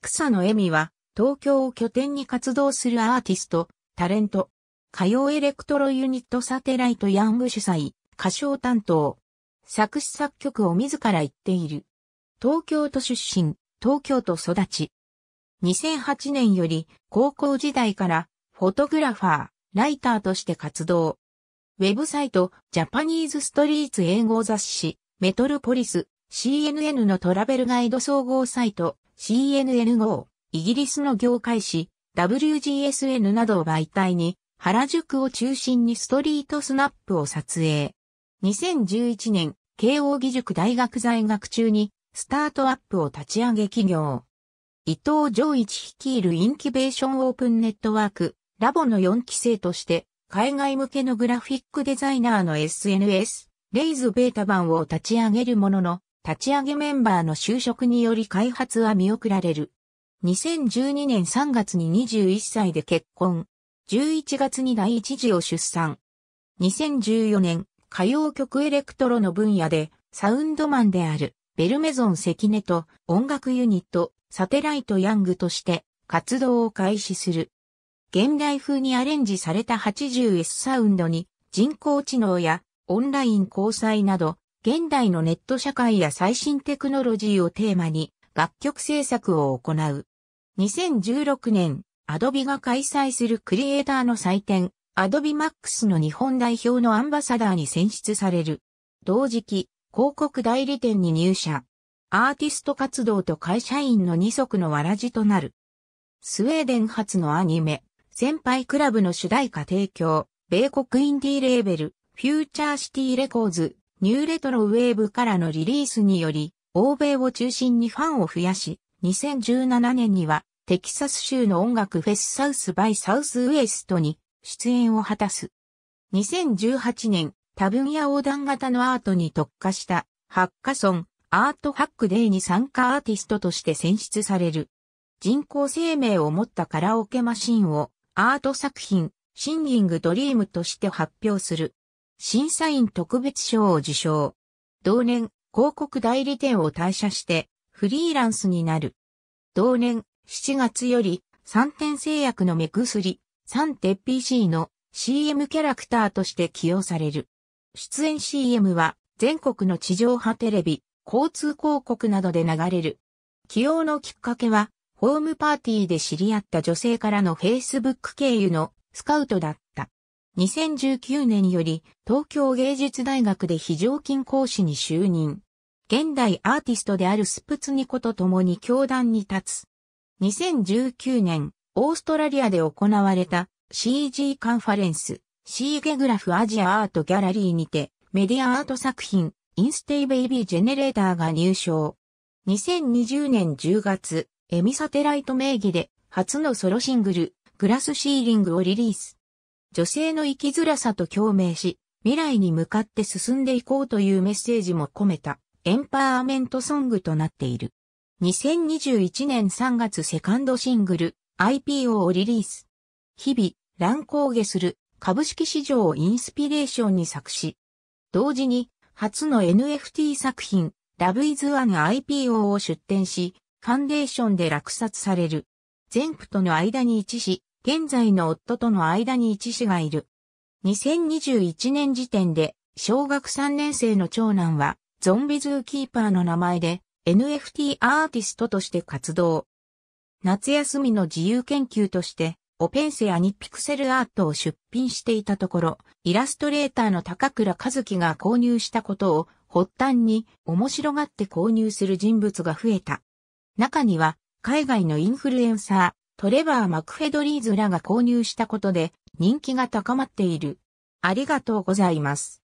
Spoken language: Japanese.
草野恵美は、東京を拠点に活動するアーティスト、タレント、歌謡エレクトロユニットサテライトヤング主催、歌唱担当、作詞作曲を自ら言っている。東京都出身、東京都育ち。2008年より高校時代からフォトグラファー、ライターとして活動。ウェブサイト、ジャパニーズストリーツ英語雑誌、メトルポリス、CNN のトラベルガイド総合サイト、CNN 号、イギリスの業界誌、WGSN などを媒体に、原宿を中心にストリートスナップを撮影。2011年、慶応義塾大学在学中に、スタートアップを立ち上げ企業。伊藤上一率いるインキュベーションオープンネットワーク、ラボの4期生として、海外向けのグラフィックデザイナーの SNS、レイズベータ版を立ち上げるものの、立ち上げメンバーの就職により開発は見送られる。2012年3月に21歳で結婚。11月に第一次を出産。2014年、歌謡曲エレクトロの分野で、サウンドマンである、ベルメゾン関根と音楽ユニット、サテライトヤングとして活動を開始する。現代風にアレンジされた 80S サウンドに人工知能やオンライン交際など現代のネット社会や最新テクノロジーをテーマに楽曲制作を行う。2016年、アドビが開催するクリエイターの祭典、アドビマックスの日本代表のアンバサダーに選出される。同時期、広告代理店に入社。アーティスト活動と会社員の二足のわらじとなる。スウェーデン発のアニメ、先輩クラブの主題歌提供、米国インディーレーベル、フューチャーシティレコーズ、ニューレトロウェーブからのリリースにより、欧米を中心にファンを増やし、2017年には、テキサス州の音楽フェスサウスバイサウスウエストに出演を果たす。2018年、多分野横断型のアートに特化したハッカソン、アートハックデイに参加アーティストとして選出される。人工生命を持ったカラオケマシンをアート作品、シンギングドリームとして発表する。審査員特別賞を受賞。同年、広告代理店を退社して、フリーランスになる。同年、7月より、三点製薬の目薬、三手 PC の CM キャラクターとして起用される。出演 CM は、全国の地上波テレビ、交通広告などで流れる。起用のきっかけは、ホームパーティーで知り合った女性からの Facebook 経由のスカウトだっ2019年より東京芸術大学で非常勤講師に就任。現代アーティストであるスプツニコと共に教壇に立つ。2019年、オーストラリアで行われた CG カンファレンス、シーゲグラフアジアアートギャラリーにて、メディアアート作品、インステイベイビージェネレーターが入賞。2020年10月、エミサテライト名義で初のソロシングル、グラスシーリングをリリース。女性の生きづらさと共鳴し、未来に向かって進んでいこうというメッセージも込めたエンパワーメントソングとなっている。2021年3月セカンドシングル IPO をリリース。日々、乱高下する株式市場をインスピレーションに作詞。同時に、初の NFT 作品 Love is o n IPO を出展し、ファンデーションで落札される。全部との間に一し、現在の夫との間に一子がいる。2021年時点で、小学3年生の長男は、ゾンビズーキーパーの名前で、NFT アーティストとして活動。夏休みの自由研究として、オペンセアにピクセルアートを出品していたところ、イラストレーターの高倉和樹が購入したことを発端に面白がって購入する人物が増えた。中には、海外のインフルエンサー、トレバー・マクフェドリーズらが購入したことで人気が高まっている。ありがとうございます。